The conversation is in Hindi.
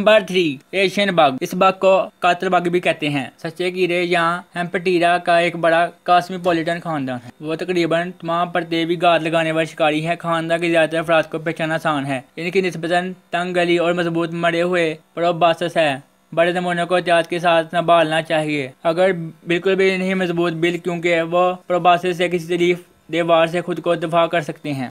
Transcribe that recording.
नंबर थ्री एशियन बाग इस बाग को कातर बाग भी कहते हैं सच्चे कीरे यहाँ हेम्पटीरा का एक बड़ा कास्मोपोलिटन खानदान है वो तकरीबन तमाम परतेबी गाद लगाने वाले शिकारी है खानदान के ज्यादातर अफराद को पहचाना आसान है इनकी नस्बतन तंग गली और मजबूत मरे हुए प्रोबास है बड़े नमूनों को एहतियात के साथ संभालना चाहिए अगर बिल्कुल भी नहीं मजबूत बिल क्योंकि वो प्रोबासस से किसी तरीफ दीवार से खुद को दफा कर सकते हैं